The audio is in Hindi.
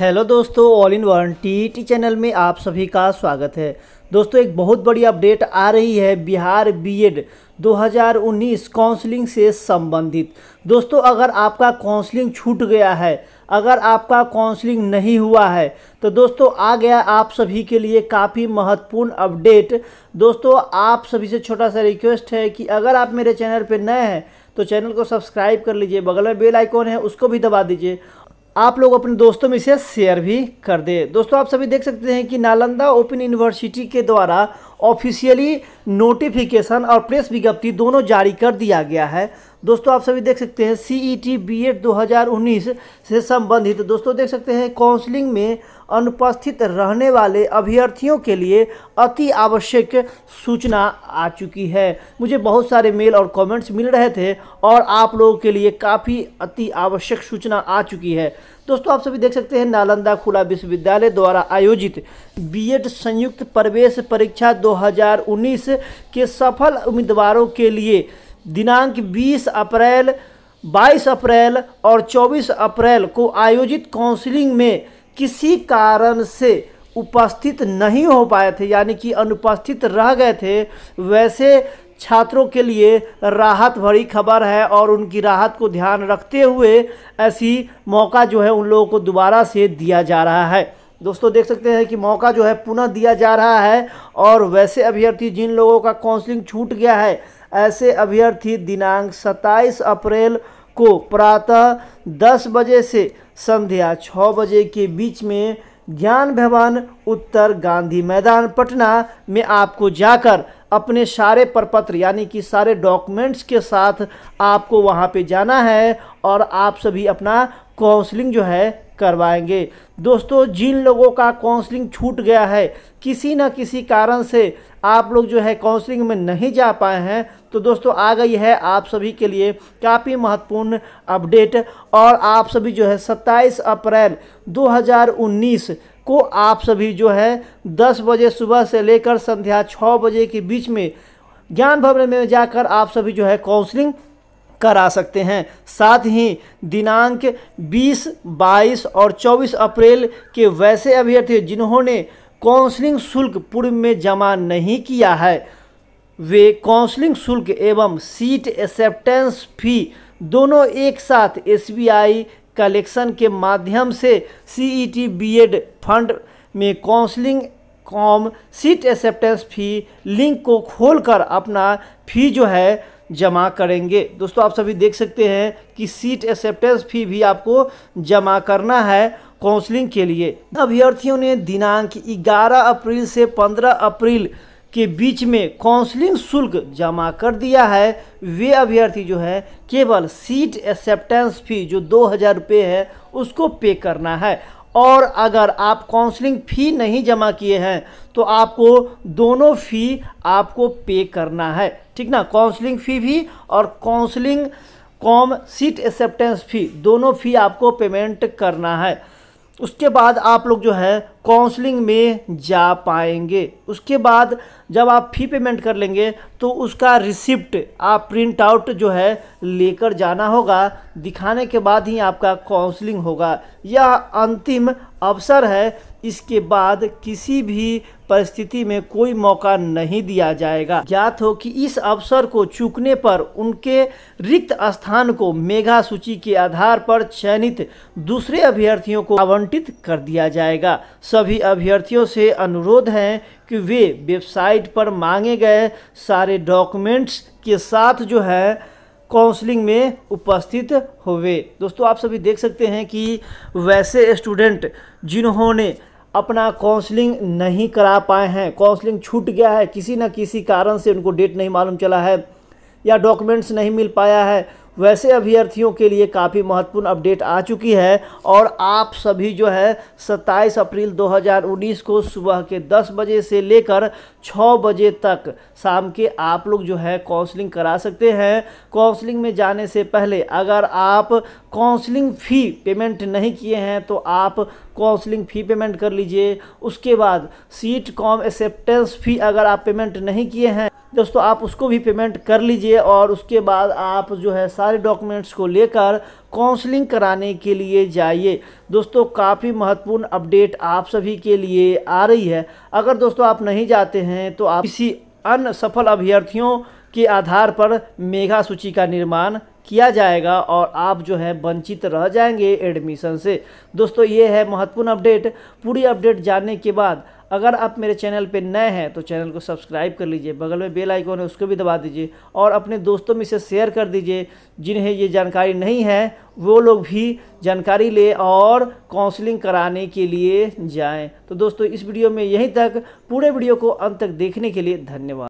हेलो दोस्तों all in one T channel में आप सभी का स्वागत है दोस्तों एक बहुत बड़ी अपडेट आ रही है बिहार बीएड 2019 काउंसलिंग से संबंधित दोस्तों अगर आपका काउंसलिंग छूट गया है अगर आपका काउंसलिंग नहीं हुआ है तो दोस्तों आ गया आप सभी के लिए काफ़ी महत्वपूर्ण अपडेट दोस्तों आप सभी से छोटा सा रिक्वेस्ट है कि अगर आप मेरे चैनल पर नए हैं तो चैनल को सब्सक्राइब कर लीजिए बगल में बेल आइकॉन है उसको भी दबा दीजिए आप लोग अपने दोस्तों में इसे शेयर भी कर दें दोस्तों आप सभी देख सकते हैं कि नालंदा ओपन यूनिवर्सिटी के द्वारा ऑफिशियली नोटिफिकेशन और प्रेस विज्ञप्ति दोनों जारी कर दिया गया है दोस्तों आप सभी देख सकते हैं C E T B Ed दो से संबंधित दोस्तों देख सकते हैं काउंसलिंग में अनुपस्थित रहने वाले अभ्यर्थियों के लिए अति आवश्यक सूचना आ चुकी है मुझे बहुत सारे मेल और कमेंट्स मिल रहे थे और आप लोगों के लिए काफ़ी अति आवश्यक सूचना आ चुकी है दोस्तों आप सभी देख सकते हैं नालंदा खुला विश्वविद्यालय द्वारा आयोजित बीएड संयुक्त प्रवेश परीक्षा 2019 के सफल उम्मीदवारों के लिए दिनांक 20 अप्रैल 22 अप्रैल और 24 अप्रैल को आयोजित काउंसलिंग में किसी कारण से उपस्थित नहीं हो पाए थे यानी कि अनुपस्थित रह गए थे वैसे छात्रों के लिए राहत भरी खबर है और उनकी राहत को ध्यान रखते हुए ऐसी मौका जो है उन लोगों को दोबारा से दिया जा रहा है दोस्तों देख सकते हैं कि मौका जो है पुनः दिया जा रहा है और वैसे अभ्यर्थी जिन लोगों का काउंसलिंग छूट गया है ऐसे अभ्यर्थी दिनांक 27 अप्रैल को प्रातः 10 बजे से संध्या छः बजे के बीच में ज्ञान भवन उत्तर गांधी मैदान पटना में आपको जाकर अपने सारे प्रपत्र यानी कि सारे डॉक्यूमेंट्स के साथ आपको वहाँ पे जाना है और आप सभी अपना काउंसलिंग जो है करवाएंगे दोस्तों जिन लोगों का काउंसलिंग छूट गया है किसी न किसी कारण से आप लोग जो है काउंसलिंग में नहीं जा पाए हैं तो दोस्तों आ गई है आप सभी के लिए काफ़ी महत्वपूर्ण अपडेट और आप सभी जो है 27 अप्रैल 2019 को आप सभी जो है 10 बजे सुबह से लेकर संध्या 6 बजे के बीच में ज्ञान भवन में जाकर आप सभी जो है काउंसलिंग करा सकते हैं साथ ही दिनांक 20, 22 और 24 अप्रैल के वैसे अभ्यर्थी जिन्होंने काउंसलिंग शुल्क पूर्व में जमा नहीं किया है वे काउंसलिंग शुल्क एवं सीट एक्सेप्टेंस फी दोनों एक साथ एसबीआई कलेक्शन के माध्यम से सीईटी बीएड फंड में counselling cum seat acceptance fee link को खोलकर अपना फी जो है जमा करेंगे दोस्तों आप सभी देख सकते हैं कि सीट एक्सेप्टेंस फी भी आपको जमा करना है काउंसलिंग के लिए अभ्यर्थियों ने दिनांक 11 अप्रैल से 15 अप्रैल के बीच में काउंसलिंग शुल्क जमा कर दिया है वे अभ्यर्थी जो है केवल सीट एक्सेप्टेंस फी जो दो हज़ार रुपये है उसको पे करना है और अगर आप काउंसलिंग फ़ी नहीं जमा किए हैं तो आपको दोनों फ़ी आपको पे करना है ठीक ना काउंसलिंग फ़ी भी और counselling cum seat acceptance fee दोनों फ़ी आपको पेमेंट करना है उसके बाद आप लोग जो है काउंसलिंग में जा पाएंगे उसके बाद जब आप फी पेमेंट कर लेंगे तो उसका रिसिप्ट आप प्रिंट आउट जो है लेकर जाना होगा दिखाने के बाद ही आपका काउंसलिंग होगा यह अंतिम अवसर है इसके बाद किसी भी परिस्थिति में कोई मौका नहीं दिया जाएगा ज्ञात हो कि इस अवसर को चूकने पर उनके रिक्त स्थान को मेघा सूची के आधार पर चयनित दूसरे अभ्यर्थियों को आवंटित कर दिया जाएगा सभी अभ्यर्थियों से अनुरोध है कि वे वेबसाइट पर मांगे गए सारे डॉक्यूमेंट्स के साथ जो है काउंसलिंग में उपस्थित होवे दोस्तों आप सभी देख सकते हैं कि वैसे स्टूडेंट जिन्होंने अपना काउंसलिंग नहीं करा पाए हैं काउंसलिंग छूट गया है किसी न किसी कारण से उनको डेट नहीं मालूम चला है या डॉक्यूमेंट्स नहीं मिल पाया है वैसे अभ्यर्थियों के लिए काफ़ी महत्वपूर्ण अपडेट आ चुकी है और आप सभी जो है 27 अप्रैल 2019 को सुबह के 10 बजे से लेकर 6 बजे तक शाम के आप लोग जो है काउंसलिंग करा सकते हैं काउंसलिंग में जाने से पहले अगर आप काउंसलिंग फ़ी पेमेंट नहीं किए हैं तो आप काउंसलिंग फ़ी पेमेंट कर लीजिए उसके बाद सीट कॉम एक्सेप्टेंस फ़ी अगर आप पेमेंट नहीं किए हैं दोस्तों आप उसको भी पेमेंट कर लीजिए और उसके बाद आप जो है सारे डॉक्यूमेंट्स को लेकर काउंसलिंग कराने के लिए जाइए दोस्तों काफ़ी महत्वपूर्ण अपडेट आप सभी के लिए आ रही है अगर दोस्तों आप नहीं जाते हैं तो आप किसी अन्य सफल अभ्यर्थियों के आधार पर मेघा सूची का निर्माण किया जाएगा और आप जो है वंचित रह जाएंगे एडमिशन से दोस्तों ये है महत्वपूर्ण अपडेट पूरी अपडेट जानने के बाद अगर आप मेरे चैनल पर नए हैं तो चैनल को सब्सक्राइब कर लीजिए बगल में बेल आइकॉन है उसको भी दबा दीजिए और अपने दोस्तों में इसे शेयर कर दीजिए जिन्हें ये जानकारी नहीं है वो लोग भी जानकारी ले और काउंसलिंग कराने के लिए जाएं तो दोस्तों इस वीडियो में यहीं तक पूरे वीडियो को अंत तक देखने के लिए धन्यवाद